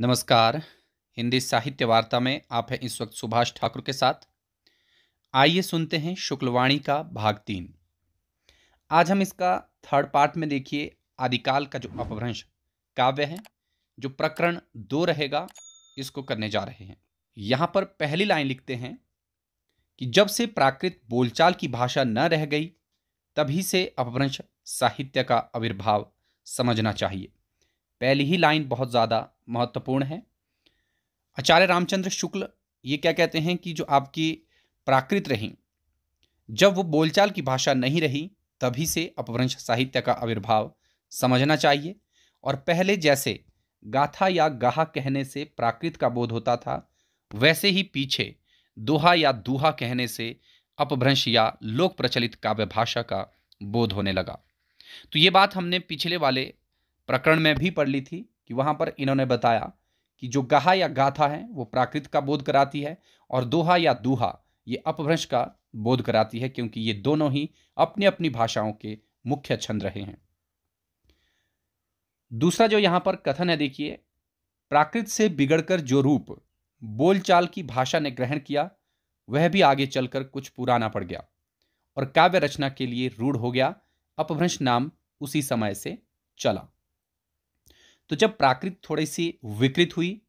नमस्कार हिंदी साहित्य वार्ता में आप हैं इस वक्त सुभाष ठाकुर के साथ आइए सुनते हैं शुक्लवाणी का भाग तीन आज हम इसका थर्ड पार्ट में देखिए आदिकाल का जो अपभ्रंश काव्य है जो प्रकरण दो रहेगा इसको करने जा रहे हैं यहाँ पर पहली लाइन लिखते हैं कि जब से प्राकृत बोलचाल की भाषा न रह गई तभी से अपभ्रंश साहित्य का आविर्भाव समझना चाहिए पहली ही लाइन बहुत ज़्यादा महत्वपूर्ण है आचार्य रामचंद्र शुक्ल ये क्या कहते हैं कि जो आपकी प्राकृत रही जब वो बोलचाल की भाषा नहीं रही तभी से अपभ्रंश साहित्य का आविर्भाव समझना चाहिए और पहले जैसे गाथा या गाहा कहने से प्राकृत का बोध होता था वैसे ही पीछे दोहा या दुहा कहने से अपभ्रंश या लोक प्रचलित काव्य भाषा का बोध होने लगा तो ये बात हमने पिछले वाले प्रकरण में भी पढ़ ली थी कि वहां पर इन्होंने बताया कि जो गहा या गाथा है वो प्राकृत का बोध कराती है और दोहा या दुहा ये अपभ्रंश का बोध कराती है क्योंकि ये दोनों ही अपनी अपनी भाषाओं के मुख्य छंद रहे हैं दूसरा जो यहां पर कथन है देखिए प्राकृत से बिगड़कर जो रूप बोलचाल की भाषा ने ग्रहण किया वह भी आगे चलकर कुछ पुराना पड़ गया और काव्य रचना के लिए रूढ़ हो गया अपभ्रंश नाम उसी समय से चला तो जब प्राकृत थोड़ी सी विकृत हुई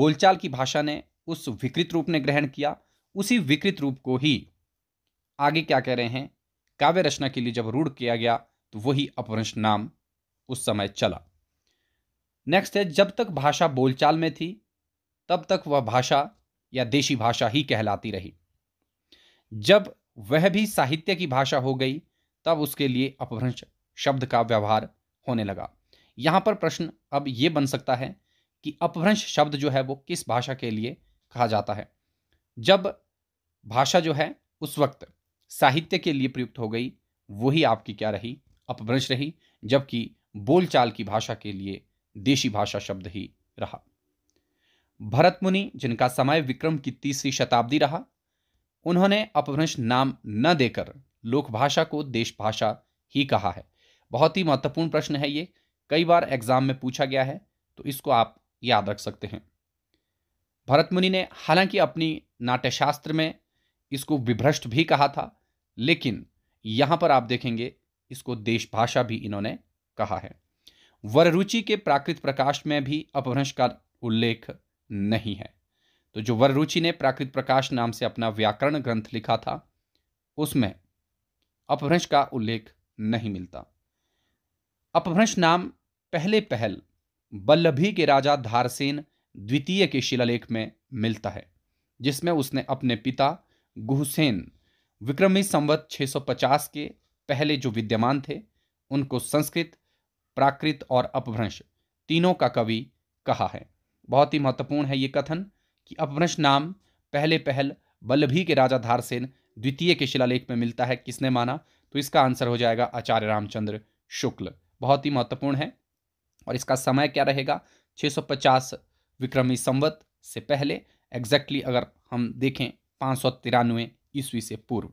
बोलचाल की भाषा ने उस विकृत रूप ने ग्रहण किया उसी विकृत रूप को ही आगे क्या कह रहे हैं काव्य रचना के लिए जब रूढ़ किया गया तो वही अपभ्रंश नाम उस समय चला नेक्स्ट है जब तक भाषा बोलचाल में थी तब तक वह भाषा या देशी भाषा ही कहलाती रही जब वह भी साहित्य की भाषा हो गई तब उसके लिए अपभ्रंश शब्द का व्यवहार होने लगा यहाँ पर प्रश्न अब ये बन सकता है कि अपभ्रंश शब्द जो है वो किस भाषा के लिए कहा जाता है जब भाषा जो है उस वक्त साहित्य के लिए प्रयुक्त हो गई वही आपकी क्या रही अपभ्रंश रही जबकि बोलचाल की भाषा के लिए देशी भाषा शब्द ही रहा भरत मुनि जिनका समय विक्रम की तीसरी शताब्दी रहा उन्होंने अपभ्रंश नाम न देकर लोकभाषा को देश भाषा ही कहा है बहुत ही महत्वपूर्ण प्रश्न है ये कई बार एग्जाम में पूछा गया है तो इसको आप याद रख सकते हैं भरत मुनि ने हालांकि अपनी नाट्यशास्त्र में इसको विभ्रष्ट भी कहा था लेकिन यहां पर आप देखेंगे इसको देशभाषा भी इन्होंने कहा है वररुचि के प्राकृत प्रकाश में भी अपभ्रंश का उल्लेख नहीं है तो जो वररुचि ने प्राकृत प्रकाश नाम से अपना व्याकरण ग्रंथ लिखा था उसमें अपभ्रंश का उल्लेख नहीं मिलता अपभ्रंश नाम पहले पहल बल्लभी के राजा धारसेन द्वितीय के शिलालेख में मिलता है जिसमें उसने अपने पिता गुहसेन विक्रमी संवत 650 के पहले जो विद्यमान थे उनको संस्कृत प्राकृत और अपभ्रंश तीनों का कवि कहा है बहुत ही महत्वपूर्ण है ये कथन कि अपभ्रंश नाम पहले पहल बल्लभी के राजा धारसेन द्वितीय के शिलालेख में मिलता है किसने माना तो इसका आंसर हो जाएगा आचार्य रामचंद्र शुक्ल बहुत ही महत्वपूर्ण है और इसका समय क्या रहेगा 650 विक्रमी संवत से पहले एग्जैक्टली अगर हम देखें पाँच सौ तिरानवे ईस्वी से पूर्व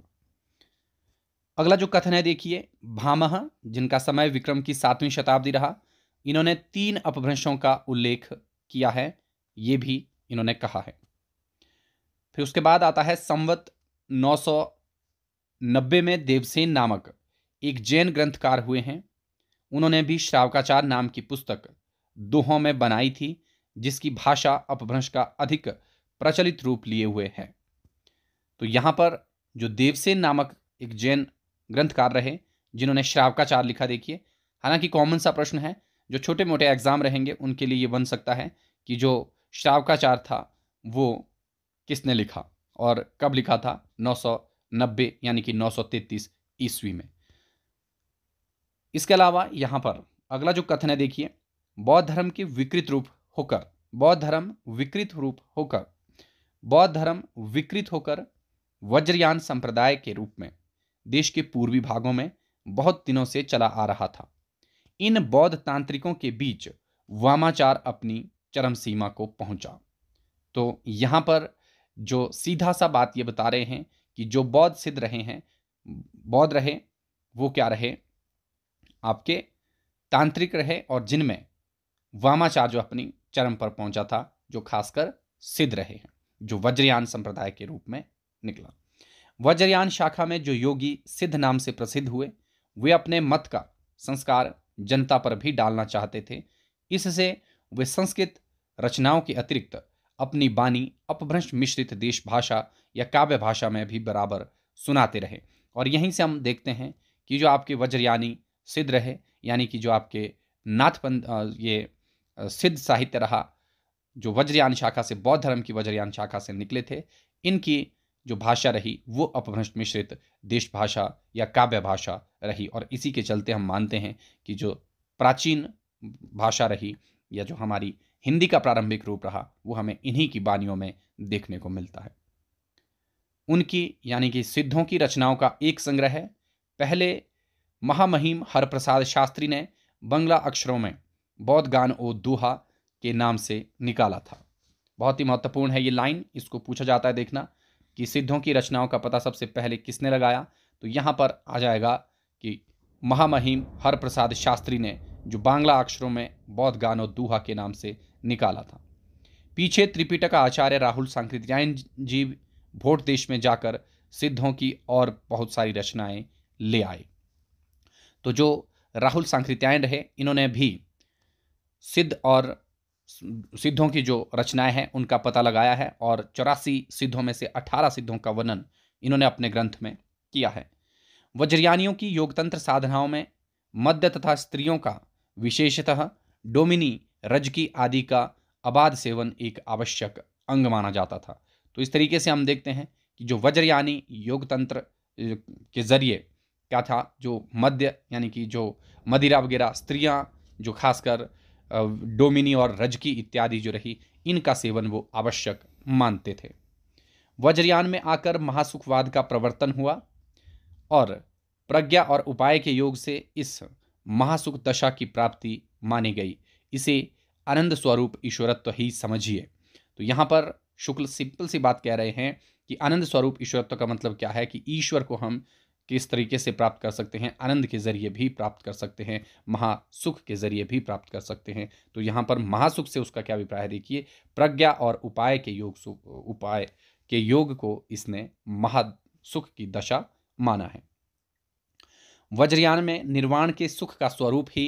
अगला जो कथन है देखिए भामह जिनका समय विक्रम की सातवीं शताब्दी रहा इन्होंने तीन अपभ्रंशों का उल्लेख किया है ये भी इन्होंने कहा है फिर उसके बाद आता है संवत 990 में देवसेन नामक एक जैन ग्रंथकार हुए हैं उन्होंने भी श्रावकाचार नाम की पुस्तक दोहों में बनाई थी जिसकी भाषा अपभ्रंश का अधिक प्रचलित रूप लिए हुए है तो यहाँ पर जो देवसेन नामक एक जैन ग्रंथकार रहे जिन्होंने श्रावकाचार लिखा देखिए हालांकि कॉमन सा प्रश्न है जो छोटे मोटे एग्जाम रहेंगे उनके लिए ये बन सकता है कि जो श्रावकाचार था वो किसने लिखा और कब लिखा था 990 यानी कि 933 ईस्वी में इसके अलावा यहाँ पर अगला जो कथन है देखिए बौद्ध धर्म के विकृत रूप होकर बौद्ध धर्म विकृत रूप होकर बौद्ध धर्म विकृत होकर वज्रयान संप्रदाय के रूप में देश के पूर्वी भागों में बहुत दिनों से चला आ रहा था इन बौद्ध तांत्रिकों के बीच वामाचार अपनी चरम सीमा को पहुंचा तो यहाँ पर जो सीधा सा बात ये बता रहे हैं कि जो बौद्ध सिद्ध रहे हैं बौद्ध रहे वो क्या रहे आपके तांत्रिक रहे और जिनमें वामाचार्य अपनी चरम पर पहुंचा था जो खासकर सिद्ध रहे हैं जो वज्रयान संप्रदाय के रूप में निकला वज्रयान शाखा में जो योगी सिद्ध नाम से प्रसिद्ध हुए वे अपने मत का संस्कार जनता पर भी डालना चाहते थे इससे वे संस्कृत रचनाओं के अतिरिक्त अपनी बानी अपभ्रंश मिश्रित देश भाषा या काव्य भाषा में भी बराबर सुनाते रहे और यहीं से हम देखते हैं कि जो आपके वज्रयानी सिद्ध रहे यानी कि जो आपके नाथपंथ ये सिद्ध साहित्य रहा जो वज्रयान शाखा से बौद्ध धर्म की वज्रयान शाखा से निकले थे इनकी जो भाषा रही वो अपभ्रंश मिश्रित देश भाषा या काव्य भाषा रही और इसी के चलते हम मानते हैं कि जो प्राचीन भाषा रही या जो हमारी हिंदी का प्रारंभिक रूप रहा वो हमें इन्हीं की बानियों में देखने को मिलता है उनकी यानी कि सिद्धों की रचनाओं का एक संग्रह है पहले महामहिम हरप्रसाद शास्त्री ने बंगला अक्षरों में बौद्ध गान ओ दुहा के नाम से निकाला था बहुत ही महत्वपूर्ण है ये लाइन इसको पूछा जाता है देखना कि सिद्धों की रचनाओं का पता सबसे पहले किसने लगाया तो यहाँ पर आ जाएगा कि महामहिम हरप्रसाद शास्त्री ने जो बांग्ला अक्षरों में बौद्ध गान और दुहा के नाम से निकाला था पीछे त्रिपिटक आचार्य राहुल सांकृत्यायन जी भोट देश में जाकर सिद्धों की और बहुत सारी रचनाएं ले आए तो जो राहुल सांकृत्यायन रहे इन्होंने भी सिद्ध और सिद्धों की जो रचनाएं हैं उनका पता लगाया है और चौरासी सिद्धों में से अठारह सिद्धों का वर्णन इन्होंने अपने ग्रंथ में किया है वज्रयानियों की योगतंत्र साधनाओं में मध्य तथा स्त्रियों का विशेषतः डोमिनी रजकी आदि का अबाध सेवन एक आवश्यक अंग माना जाता था तो इस तरीके से हम देखते हैं कि जो वज्रयानी योगतंत्र के जरिए क्या था जो मध्य यानी कि जो मदिरा वगैरह स्त्रियाँ जो खासकर डोमिनी और रजकी इत्यादि जो रही इनका सेवन वो आवश्यक मानते थे वज्रयान में आकर महासुखवाद का प्रवर्तन हुआ और प्रज्ञा और उपाय के योग से इस महासुख दशा की प्राप्ति मानी गई इसे आनंद स्वरूप ईश्वरत्व ही समझिए तो यहाँ पर शुक्ल सिंपल सी बात कह रहे हैं कि आनंद स्वरूप ईश्वरत्व का मतलब क्या है कि ईश्वर को हम किस तरीके से प्राप्त कर सकते हैं आनंद के जरिए भी प्राप्त कर सकते हैं महासुख के जरिए भी प्राप्त कर सकते हैं तो यहाँ पर महासुख से उसका क्या अभिप्राय है देखिए प्रज्ञा और उपाय के योग उपाय के योग को इसने महासुख की दशा माना है वज्रयान में निर्वाण के सुख का स्वरूप ही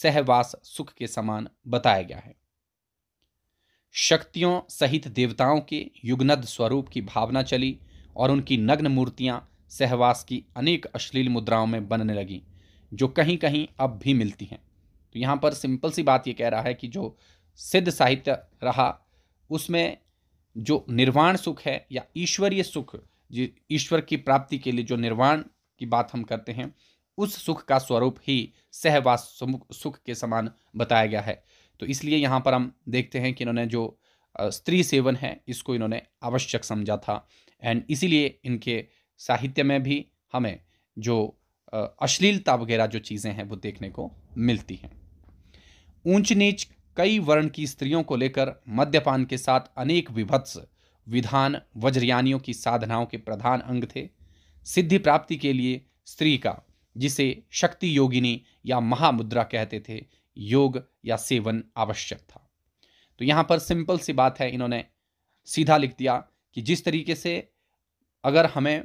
सहवास सुख के समान बताया गया है शक्तियों सहित देवताओं के युगनद स्वरूप की भावना चली और उनकी नग्न मूर्तियां सहवास की अनेक अश्लील मुद्राओं में बनने लगी जो कहीं कहीं अब भी मिलती हैं तो यहाँ पर सिंपल सी बात ये कह रहा है कि जो सिद्ध साहित्य रहा उसमें जो निर्वाण सुख है या ईश्वरीय सुख जी ईश्वर की प्राप्ति के लिए जो निर्वाण की बात हम करते हैं उस सुख का स्वरूप ही सहवास सुख के समान बताया गया है तो इसलिए यहाँ पर हम देखते हैं कि इन्होंने जो स्त्री सेवन है इसको इन्होंने आवश्यक समझा था एंड इसीलिए इनके साहित्य में भी हमें जो अश्लीलता वगैरह जो चीज़ें हैं वो देखने को मिलती हैं ऊंच नीच कई वर्ण की स्त्रियों को लेकर मद्यपान के साथ अनेक विभत्स विधान वज्रयानियों की साधनाओं के प्रधान अंग थे सिद्धि प्राप्ति के लिए स्त्री का जिसे शक्ति योगिनी या महामुद्रा कहते थे योग या सेवन आवश्यक था तो यहाँ पर सिंपल सी बात है इन्होंने सीधा लिख दिया कि जिस तरीके से अगर हमें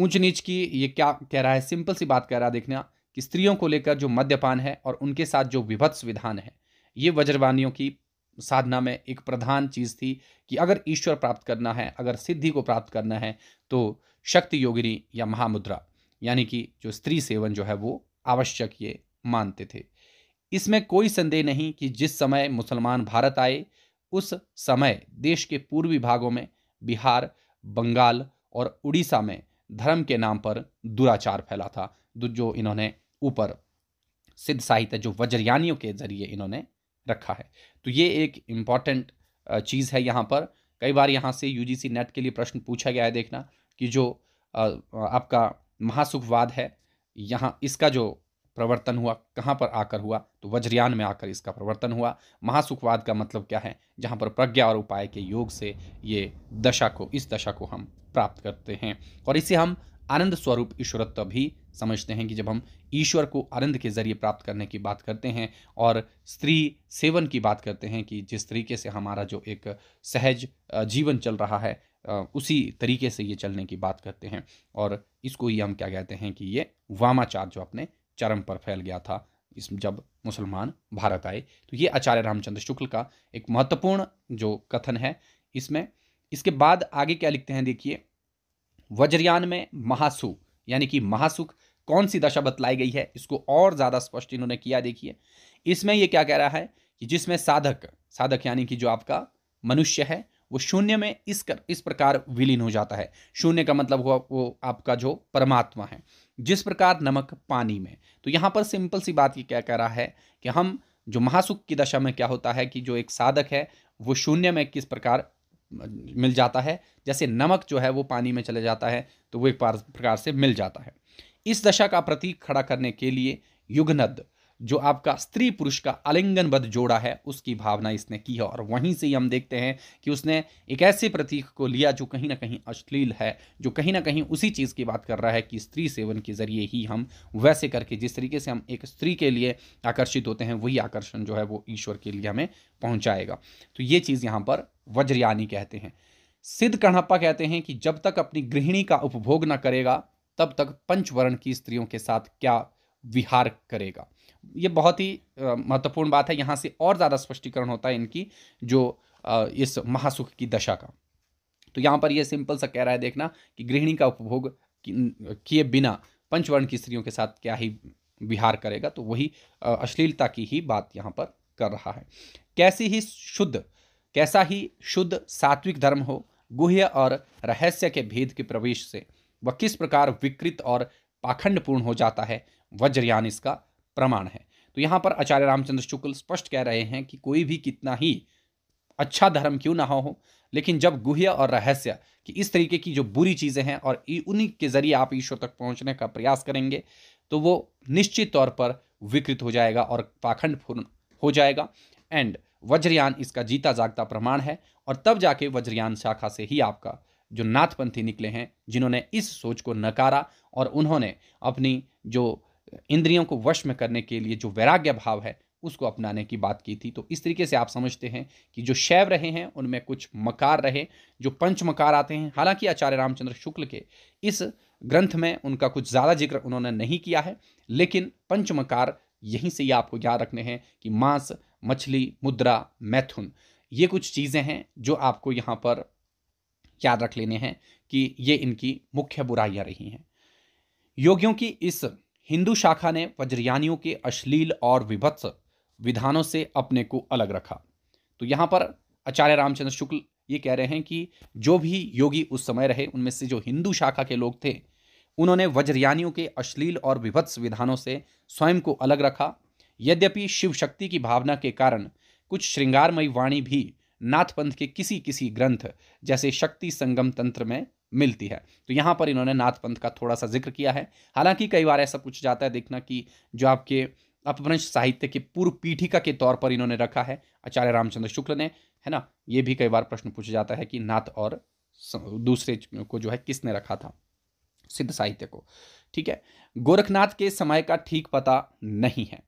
ऊंच नीच की ये क्या कह रहा है सिंपल सी बात कह रहा है देखना कि स्त्रियों को लेकर जो मद्यपान है और उनके साथ जो विभत्स विधान है ये वज्रवानियों की साधना में एक प्रधान चीज़ थी कि अगर ईश्वर प्राप्त करना है अगर सिद्धि को प्राप्त करना है तो शक्ति योगिनी या महामुद्रा यानी कि जो स्त्री सेवन जो है वो आवश्यक ये मानते थे इसमें कोई संदेह नहीं कि जिस समय मुसलमान भारत आए उस समय देश के पूर्वी भागों में बिहार बंगाल और उड़ीसा में धर्म के नाम पर दुराचार फैला था जो इन्होंने ऊपर सिद्ध साहित्य जो वज्रयानियों के जरिए इन्होंने रखा है तो ये एक इम्पॉर्टेंट चीज़ है यहाँ पर कई बार यहाँ से यूजीसी नेट के लिए प्रश्न पूछा गया है देखना कि जो आपका महासुखवाद है यहाँ इसका जो प्रवर्तन हुआ कहाँ पर आकर हुआ तो वज्रयान में आकर इसका प्रवर्तन हुआ महासुखवाद का मतलब क्या है जहाँ पर प्रज्ञा और उपाय के योग से ये दशा को इस दशा को हम प्राप्त करते हैं और इसे हम आनंद स्वरूप ईश्वरत्व भी समझते हैं कि जब हम ईश्वर को आनंद के जरिए प्राप्त करने की बात करते हैं और स्त्री सेवन की बात करते हैं कि जिस तरीके से हमारा जो एक सहज जीवन चल रहा है उसी तरीके से ये चलने की बात करते हैं और इसको ही हम क्या कहते हैं कि ये वामाचार जो अपने चरम पर फैल गया था इस जब मुसलमान भारत आए तो ये आचार्य रामचंद्र शुक्ल का एक महत्वपूर्ण जो कथन है इसमें इसके बाद आगे क्या लिखते हैं देखिए वज्रयान में महासुख यानी कि महासुख कौन सी दशा बतलाई गई है इसको और ज़्यादा स्पष्ट इन्होंने किया देखिए इसमें यह क्या कह रहा है कि जिसमें साधक साधक यानी कि जो आपका मनुष्य है वो शून्य में इस कर इस प्रकार विलीन हो जाता है शून्य का मतलब हुआ वो आपका जो परमात्मा है जिस प्रकार नमक पानी में तो यहाँ पर सिंपल सी बात ये क्या कह रहा है कि हम जो महासुख की दशा में क्या होता है कि जो एक साधक है वो शून्य में किस प्रकार मिल जाता है जैसे नमक जो है वो पानी में चले जाता है तो वो एक प्रकार से मिल जाता है इस दशा का प्रतीक खड़ा करने के लिए युगनद जो आपका स्त्री पुरुष का अलिंगनबद्ध जोड़ा है उसकी भावना इसने की है और वहीं से हम देखते हैं कि उसने एक ऐसे प्रतीक को लिया जो कहीं ना कहीं अश्लील है जो कहीं ना कहीं उसी चीज़ की बात कर रहा है कि स्त्री सेवन के ज़रिए ही हम वैसे करके जिस तरीके से हम एक स्त्री के लिए आकर्षित होते हैं वही आकर्षण जो है वो ईश्वर के लिए हमें पहुँचाएगा तो ये चीज़ यहाँ पर वज्रयानी कहते हैं सिद्ध कणप्पा कहते हैं कि जब तक अपनी गृहिणी का उपभोग न करेगा तब तक पंचवर्ण की स्त्रियों के साथ क्या विहार करेगा ये बहुत ही महत्वपूर्ण बात है यहाँ से और ज़्यादा स्पष्टीकरण होता है इनकी जो इस महासुख की दशा का तो यहाँ पर ये सिंपल सा कह रहा है देखना कि गृहिणी का उपभोग किए बिना पंचवर्ण की स्त्रियों के साथ क्या ही विहार करेगा तो वही अश्लीलता की ही बात यहाँ पर कर रहा है कैसी ही शुद्ध कैसा ही शुद्ध सात्विक धर्म हो गुह्य और रहस्य के भेद के प्रवेश से वह किस प्रकार विकृत और पाखंडपूर्ण हो जाता है वज्रयान इसका प्रमाण है तो यहाँ पर आचार्य रामचंद्र शुक्ल स्पष्ट कह रहे हैं कि कोई भी कितना ही अच्छा धर्म क्यों ना हो लेकिन जब गुह्य और रहस्य कि इस तरीके की जो बुरी चीज़ें हैं और उन्हीं के जरिए आप ईश्वर तक पहुंचने का प्रयास करेंगे तो वो निश्चित तौर पर विकृत हो जाएगा और पाखंड पूर्ण हो जाएगा एंड वज्रयान इसका जीता जागता प्रमाण है और तब जाके वज्रयान शाखा से ही आपका जो नाथपंथी निकले हैं जिन्होंने इस सोच को नकारा और उन्होंने अपनी जो इंद्रियों को वश में करने के लिए जो वैराग्य भाव है उसको अपनाने की बात की थी तो इस तरीके से आप समझते हैं कि जो शैव रहे हैं उनमें कुछ मकार रहे जो पंच मकार आते हैं हालांकि आचार्य रामचंद्र शुक्ल के इस ग्रंथ में उनका कुछ ज़्यादा जिक्र उन्होंने नहीं किया है लेकिन पंच मकार यहीं से ही आपको याद रखने हैं कि मांस मछली मुद्रा मैथुन ये कुछ चीज़ें हैं जो आपको यहाँ पर याद रख लेने हैं कि ये इनकी मुख्य बुराइयाँ रही हैं योगियों की इस हिंदू शाखा ने वज्रयानियों के अश्लील और विभत्स विधानों से अपने को अलग रखा तो यहाँ पर आचार्य रामचंद्र शुक्ल ये कह रहे हैं कि जो भी योगी उस समय रहे उनमें से जो हिंदू शाखा के लोग थे उन्होंने वज्रयानियों के अश्लील और विभत्स विधानों से स्वयं को अलग रखा यद्यपि शिव शक्ति की भावना के कारण कुछ श्रृंगारमयी वाणी भी नाथपंथ के किसी किसी ग्रंथ जैसे शक्ति संगम तंत्र में मिलती है तो यहाँ पर इन्होंने नाथ पंथ का थोड़ा सा जिक्र किया है हालांकि कई बार ऐसा पूछा जाता है देखना कि जो आपके अपभ्रंश साहित्य के पूर्व पीठिका के तौर पर इन्होंने रखा है आचार्य रामचंद्र शुक्ल ने है ना ये भी कई बार प्रश्न पूछा जाता है कि नाथ और दूसरे को जो है किसने रखा था सिद्ध साहित्य को ठीक है गोरखनाथ के समय का ठीक पता नहीं है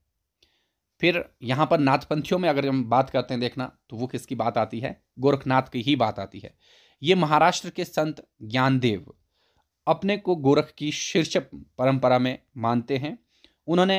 फिर यहाँ पर नाथपंथियों में अगर हम बात करते हैं देखना तो वो किसकी बात आती है गोरखनाथ की ही बात आती है ये महाराष्ट्र के संत ज्ञानदेव अपने को गोरख की शीर्ष परंपरा में मानते हैं उन्होंने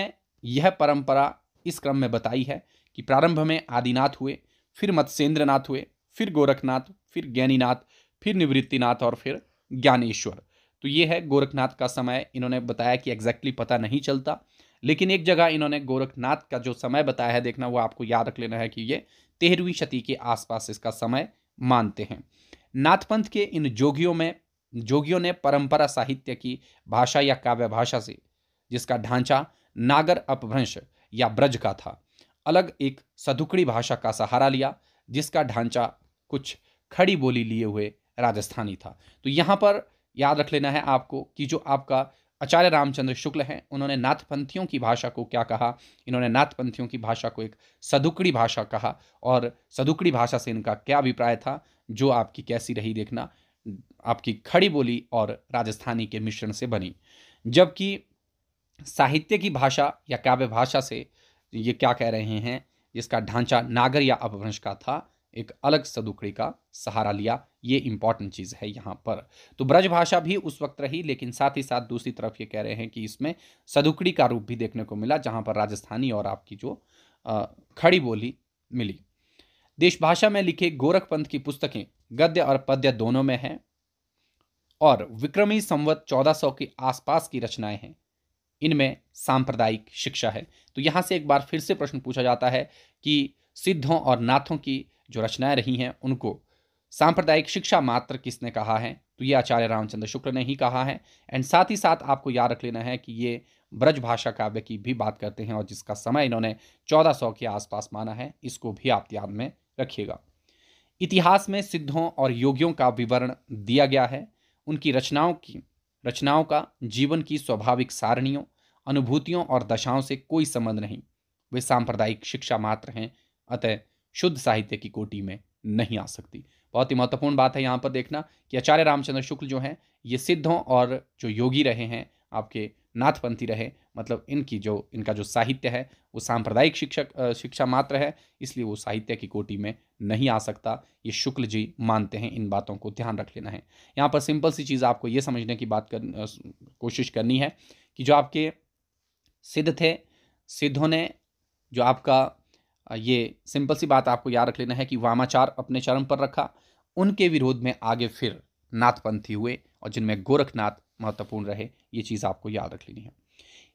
यह परंपरा इस क्रम में बताई है कि प्रारंभ में आदिनाथ हुए फिर मत्स्येंद्रनाथ हुए फिर गोरखनाथ फिर ज्ञानीनाथ फिर निवृत्तिनाथ और फिर ज्ञानेश्वर तो ये है गोरखनाथ का समय इन्होंने बताया कि एग्जैक्टली पता नहीं चलता लेकिन एक जगह इन्होंने गोरखनाथ का जो समय बताया है देखना वो आपको याद रख लेना है कि ये तेरहवीं शती के आसपास इसका समय मानते हैं नाथपंथ के इन जोगियों में जोगियों ने परंपरा साहित्य की भाषा या काव्य भाषा से जिसका ढांचा नागर अपभ्रंश या ब्रज का था अलग एक सदुकड़ी भाषा का सहारा लिया जिसका ढांचा कुछ खड़ी बोली लिए हुए राजस्थानी था तो यहाँ पर याद रख लेना है आपको कि जो आपका आचार्य रामचंद्र शुक्ल हैं उन्होंने नाथपंथियों की भाषा को क्या कहा इन्होंने नाथपंथियों की भाषा को एक सदुकड़ी भाषा कहा और सदुकड़ी भाषा से इनका क्या अभिप्राय था जो आपकी कैसी रही देखना आपकी खड़ी बोली और राजस्थानी के मिश्रण से बनी जबकि साहित्य की भाषा या काव्य भाषा से ये क्या कह रहे हैं जिसका ढांचा नागर या अपभ्रंश का था एक अलग सदुकड़ी का सहारा लिया ये इंपॉर्टेंट चीज़ है यहाँ पर तो ब्रज भाषा भी उस वक्त रही लेकिन साथ ही साथ दूसरी तरफ ये कह रहे हैं कि इसमें सदुकड़ी का रूप भी देखने को मिला जहाँ पर राजस्थानी और आपकी जो खड़ी बोली मिली देश भाषा में लिखे गोरख पंथ की पुस्तकें गद्य और पद्य दोनों में हैं और विक्रमी संवत 1400 के आसपास की रचनाएं हैं इनमें सांप्रदायिक शिक्षा है तो यहाँ से एक बार फिर से प्रश्न पूछा जाता है कि सिद्धों और नाथों की जो रचनाएं रही हैं उनको सांप्रदायिक शिक्षा मात्र किसने कहा है तो ये आचार्य रामचंद्र शुक्ल ने ही कहा है एंड साथ ही साथ आपको याद रख लेना है कि ये ब्रज भाषा काव्य की भी बात करते हैं और जिसका समय इन्होंने 1400 के आसपास माना है इसको भी आप याद में रखिएगा इतिहास में सिद्धों और योगियों का विवरण दिया गया है उनकी रचनाओं की रचनाओं का जीवन की स्वाभाविक सारणियों अनुभूतियों और दशाओं से कोई संबंध नहीं वे सांप्रदायिक शिक्षा मात्र हैं अतः शुद्ध साहित्य की कोटि में नहीं आ सकती बहुत ही महत्वपूर्ण बात है यहाँ पर देखना कि आचार्य रामचंद्र शुक्ल जो हैं ये सिद्धों और जो योगी रहे हैं आपके नाथपंथी रहे मतलब इनकी जो इनका जो साहित्य है वो सांप्रदायिक शिक्षक शिक्षा मात्र है इसलिए वो साहित्य की कोटि में नहीं आ सकता ये शुक्ल जी मानते हैं इन बातों को ध्यान रख लेना है यहाँ पर सिंपल सी चीज़ आपको ये समझने की बात कर कोशिश करनी है कि जो आपके सिद्ध थे सिद्धों ने जो आपका ये सिंपल सी बात आपको याद रख लेना है कि वामाचार अपने चरम पर रखा उनके विरोध में आगे फिर नाथपंथी हुए और जिनमें गोरखनाथ महत्वपूर्ण रहे ये चीज़ आपको याद रख लेनी है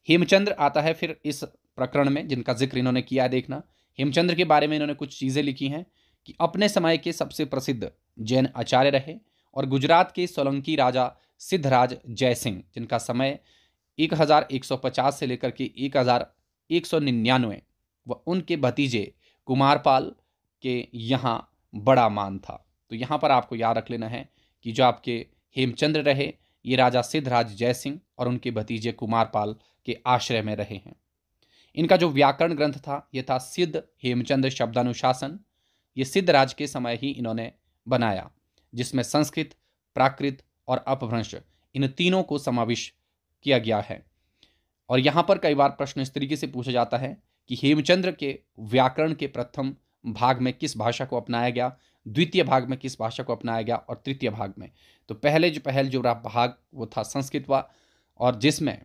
हेमचंद्र आता है फिर इस प्रकरण में जिनका जिक्र इन्होंने किया है देखना हेमचंद्र के बारे में इन्होंने कुछ चीज़ें लिखी हैं कि अपने समय के सबसे प्रसिद्ध जैन आचार्य रहे और गुजरात के सोलंकी राजा सिद्धराज जय सिंह जिनका समय 1150 से लेकर के 1199 व उनके भतीजे कुमारपाल के यहाँ बड़ा मान था तो यहाँ पर आपको याद रख लेना है कि जो आपके हेमचंद्र रहे ये राजा सिद्धराज जयसिंह और उनके भतीजे कुमारपाल के आश्रय में रहे हैं इनका जो व्याकरण ग्रंथ था यह था सिद्ध हेमचंद शब्दानुशासन ये सिद्धराज के समय ही इन्होंने बनाया जिसमें संस्कृत प्राकृत और अपभ्रंश इन तीनों को समाविष्ट किया गया है और यहाँ पर कई बार प्रश्न इस तरीके से पूछा जाता है कि हेमचंद्र के व्याकरण के प्रथम भाग में किस भाषा को अपनाया गया द्वितीय भाग में किस भाषा को अपनाया गया और तृतीय भाग में तो पहले जो पहल जो भाग वो था संस्कृत व और जिसमें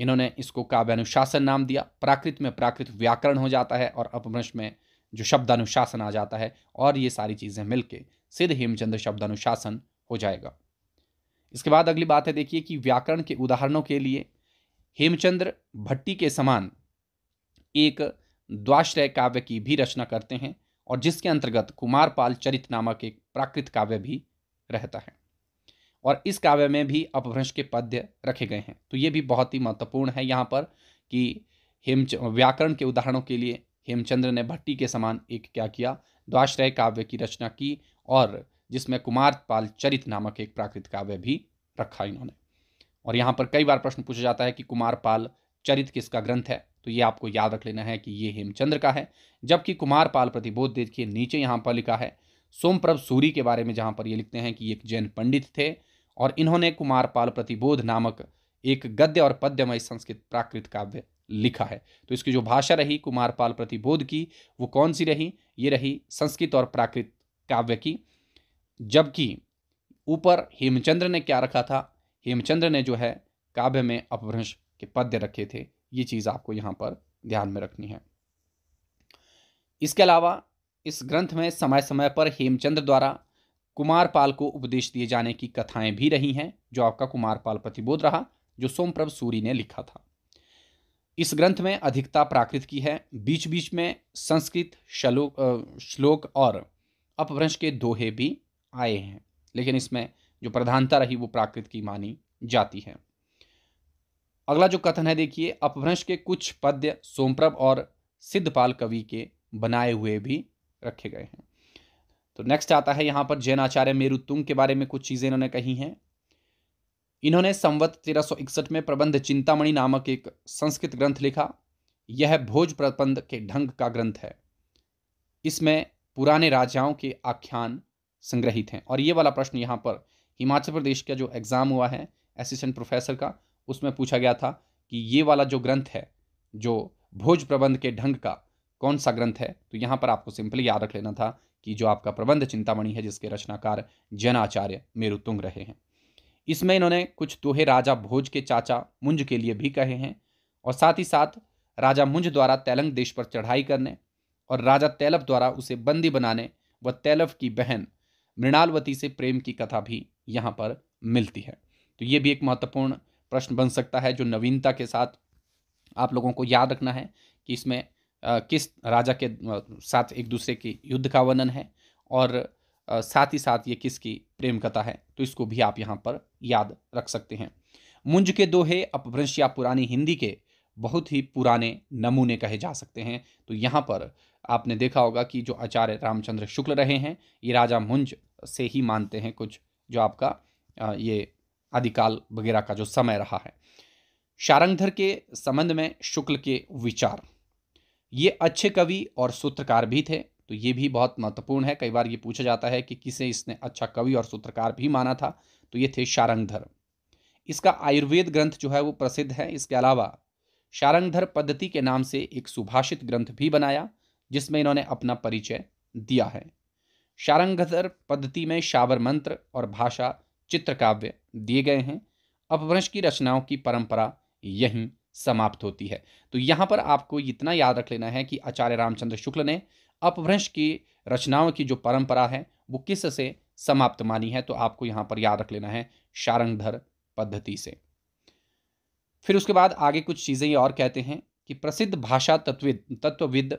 इन्होंने इसको अनुशासन नाम दिया प्राकृत में प्राकृत व्याकरण हो जाता है और अपभ्रंश में जो शब्द अनुशासन आ जाता है और ये सारी चीज़ें मिलके सिद्ध हेमचंद्र शब्द अनुशासन हो जाएगा इसके बाद अगली बात है देखिए कि व्याकरण के उदाहरणों के लिए हेमचंद्र भट्टी के समान एक द्वाश्रय काव्य की भी रचना करते हैं और जिसके अंतर्गत कुमारपाल चरित नामक एक प्राकृत काव्य भी रहता है और इस काव्य में भी अपभ्रंश के पद्य रखे गए हैं तो ये भी बहुत ही महत्वपूर्ण है यहाँ पर कि हेम व्याकरण के उदाहरणों के लिए हेमचंद्र ने भट्टी के समान एक क्या किया द्वाश्रय काव्य की रचना की और जिसमें कुमारपाल चरित नामक एक प्राकृत काव्य भी रखा इन्होंने और यहाँ पर कई बार प्रश्न पूछा जाता है कि कुमारपाल चरित किसका ग्रंथ है तो ये आपको याद रख लेना है कि ये हेमचंद्र का है जबकि कुमार पाल प्रतिबोध देखिए नीचे यहाँ पर लिखा है सोमप्रभ सूरी के बारे में जहाँ पर ये लिखते हैं कि एक जैन पंडित थे और इन्होंने कुमार पाल प्रतिबोध नामक एक गद्य और पद्यमय संस्कृत प्राकृत काव्य लिखा है तो इसकी जो भाषा रही कुमार पाल प्रतिबोध की वो कौन सी रही ये रही संस्कृत और प्राकृत काव्य की जबकि ऊपर हेमचंद्र ने क्या रखा था हेमचंद्र ने जो है काव्य में अपभ्रंश के पद्य रखे थे ये चीज़ आपको यहाँ पर ध्यान में रखनी है इसके अलावा इस ग्रंथ में समय समय पर हेमचंद्र द्वारा कुमार पाल को उपदेश दिए जाने की कथाएं भी रही हैं जो आपका कुमार पाल प्रतिबोध रहा जो सोमप्रभ सूरी ने लिखा था इस ग्रंथ में अधिकता प्राकृत की है बीच बीच में संस्कृत श्लोक श्लोक और अपभ्रंश के दोहे भी आए हैं लेकिन इसमें जो प्रधानता रही वो प्राकृत की मानी जाती है अगला जो कथन है देखिए अपभ्रंश के कुछ पद्य सोमप्रभ और सिद्धपाल कवि के बनाए हुए भी रखे गए हैं तो नेक्स्ट आता है यहाँ पर जैन आचार्य मेरुतुंग के बारे में कुछ चीज़ें इन्होंने कही हैं इन्होंने संवत तेरह में प्रबंध चिंतामणि नामक एक संस्कृत ग्रंथ लिखा यह भोज प्रबंध के ढंग का ग्रंथ है इसमें पुराने राजाओं के आख्यान संग्रहित हैं और ये वाला प्रश्न यहाँ पर हिमाचल प्रदेश का जो एग्ज़ाम हुआ है असिस्टेंट प्रोफेसर का उसमें पूछा गया था कि ये वाला जो ग्रंथ है जो भोज प्रबंध के ढंग का कौन सा ग्रंथ है तो यहाँ पर आपको सिंपली याद रख लेना था कि जो आपका प्रबंध चिंतामणि है जिसके रचनाकार जनाचार्य मेरुतुंग रहे हैं इसमें इन्होंने कुछ दोहे राजा भोज के चाचा मुंज के लिए भी कहे हैं और साथ ही साथ राजा मुंज द्वारा तेलंग देश पर चढ़ाई करने और राजा तैलव द्वारा उसे बंदी बनाने व तैलव की बहन मृणालवती से प्रेम की कथा भी यहाँ पर मिलती है तो ये भी एक महत्वपूर्ण प्रश्न बन सकता है जो नवीनता के साथ आप लोगों को याद रखना है कि इसमें किस राजा के साथ एक दूसरे के युद्ध का वर्णन है और साथ ही साथ ये किसकी प्रेम कथा है तो इसको भी आप यहाँ पर याद रख सकते हैं मुंज के दोहे अपभ्रंश या पुरानी हिंदी के बहुत ही पुराने नमूने कहे जा सकते हैं तो यहाँ पर आपने देखा होगा कि जो आचार्य रामचंद्र शुक्ल रहे हैं ये राजा मुंज से ही मानते हैं कुछ जो आपका ये आदिकाल वगैरह का जो समय रहा है शारंगधर के संबंध में शुक्ल के विचार ये अच्छे कवि और सूत्रकार भी थे तो ये भी बहुत महत्वपूर्ण है कई बार ये पूछा जाता है कि किसे इसने अच्छा कवि और सूत्रकार भी माना था तो ये थे शारंगधर इसका आयुर्वेद ग्रंथ जो है वो प्रसिद्ध है इसके अलावा शारंगधर पद्धति के नाम से एक सुभाषित ग्रंथ भी बनाया जिसमें इन्होंने अपना परिचय दिया है शारंगधर पद्धति में शावर मंत्र और भाषा चित्रकाव्य दिए गए हैं अपभ्रंश की रचनाओं की परंपरा यहीं समाप्त होती है तो यहाँ पर आपको इतना याद रख लेना है कि आचार्य रामचंद्र शुक्ल ने अपभ्रंश की रचनाओं की जो परंपरा है वो किस से समाप्त मानी है तो आपको यहाँ पर याद रख लेना है शारंगधर पद्धति से फिर उसके बाद आगे कुछ चीज़ें और कहते हैं कि प्रसिद्ध भाषा तत्विद तत्वविद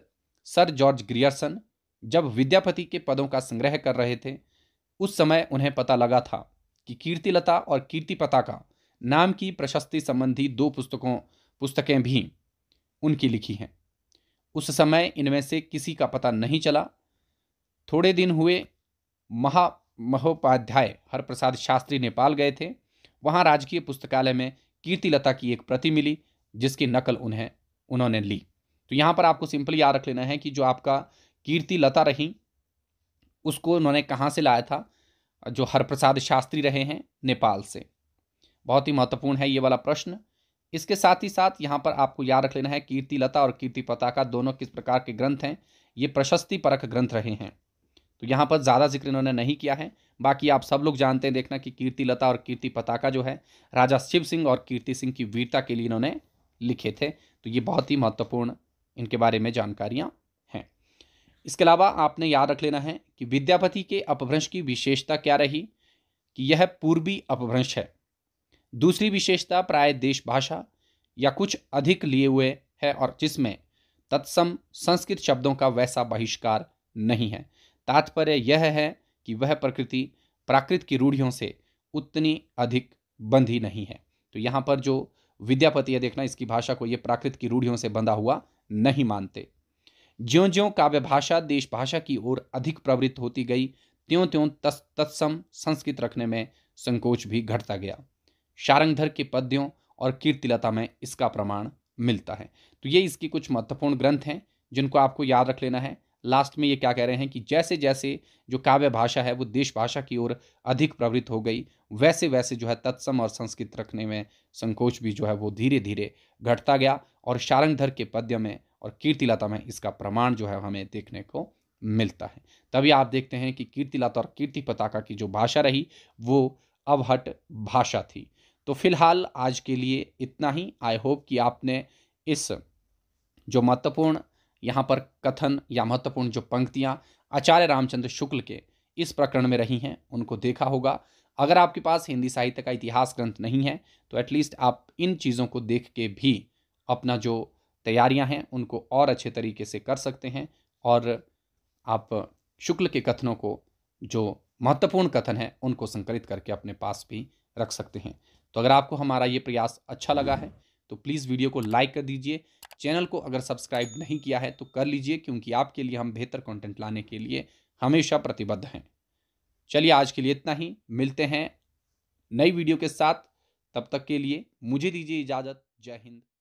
सर जॉर्ज ग्रियर्सन जब विद्यापति के पदों का संग्रह कर रहे थे उस समय उन्हें पता लगा था कि कीर्तिलता और कीर्ति पताका नाम की प्रशस्ति संबंधी दो पुस्तकों पुस्तकें भी उनकी लिखी हैं उस समय इनमें से किसी का पता नहीं चला थोड़े दिन हुए महा महोपाध्याय हरप्रसाद शास्त्री नेपाल गए थे वहाँ राजकीय पुस्तकालय में कीर्तिलता की एक प्रति मिली जिसकी नकल उन्हें उन्होंने ली तो यहाँ पर आपको सिंपली याद रख लेना है कि जो आपका कीर्ति लता रही उसको उन्होंने कहाँ से लाया था जो हरप्रसाद शास्त्री रहे हैं नेपाल से बहुत ही महत्वपूर्ण है ये वाला प्रश्न इसके साथ ही साथ यहाँ पर आपको याद रख लेना है कीर्ति लता और कीर्ति पताका दोनों किस प्रकार के ग्रंथ हैं ये प्रशस्ति परक ग्रंथ रहे हैं तो यहाँ पर ज़्यादा जिक्र इन्होंने नहीं किया है बाकी आप सब लोग जानते हैं देखना कि कीर्ति लता और कीर्ति पताका जो है राजा शिव सिंह और कीर्ति सिंह की वीरता के लिए इन्होंने लिखे थे तो ये बहुत ही महत्वपूर्ण इनके बारे में जानकारियाँ इसके अलावा आपने याद रख लेना है कि विद्यापति के अपभ्रंश की विशेषता क्या रही कि यह पूर्वी अपभ्रंश है दूसरी विशेषता प्राय देश भाषा या कुछ अधिक लिए हुए है और जिसमें तत्सम संस्कृत शब्दों का वैसा बहिष्कार नहीं है तात्पर्य यह है कि वह प्रकृति प्राकृत की रूढ़ियों से उतनी अधिक बंधी नहीं है तो यहाँ पर जो विद्यापति है देखना इसकी भाषा को ये प्राकृत की रूढ़ियों से बंधा हुआ नहीं मानते ज्यों ज्यों काव्य भाषा देश भाषा की ओर अधिक प्रवृत्त होती गई त्यों त्यों तत्सम संस्कृत रखने में संकोच भी घटता गया शारंगधर के पद्यों और कीर्तिलता में इसका प्रमाण मिलता है तो ये इसकी कुछ महत्वपूर्ण ग्रंथ हैं जिनको आपको याद रख लेना है लास्ट में ये क्या कह रहे हैं कि जैसे जैसे जो काव्य भाषा है वो देश भाषा की ओर अधिक प्रवृत्त हो गई वैसे वैसे जो है तत्सम और संस्कृत रखने में संकोच भी जो है वो धीरे धीरे घटता गया और शारंगधर के पद्य में और कीर्तिलता में इसका प्रमाण जो है हमें देखने को मिलता है तभी आप देखते हैं कि कीर्तिलता और कीर्ति पताका की जो भाषा रही वो अवहट भाषा थी तो फिलहाल आज के लिए इतना ही आई होप कि आपने इस जो महत्वपूर्ण यहाँ पर कथन या महत्वपूर्ण जो पंक्तियाँ आचार्य रामचंद्र शुक्ल के इस प्रकरण में रही हैं उनको देखा होगा अगर आपके पास हिंदी साहित्य का इतिहास ग्रंथ नहीं है तो एटलीस्ट आप इन चीज़ों को देख के भी अपना जो तैयारियां हैं उनको और अच्छे तरीके से कर सकते हैं और आप शुक्ल के कथनों को जो महत्वपूर्ण कथन है उनको संकलित करके अपने पास भी रख सकते हैं तो अगर आपको हमारा ये प्रयास अच्छा लगा है तो प्लीज़ वीडियो को लाइक कर दीजिए चैनल को अगर सब्सक्राइब नहीं किया है तो कर लीजिए क्योंकि आपके लिए हम बेहतर कंटेंट लाने के लिए हमेशा प्रतिबद्ध हैं चलिए आज के लिए इतना ही मिलते हैं नई वीडियो के साथ तब तक के लिए मुझे दीजिए इजाज़त जय हिंद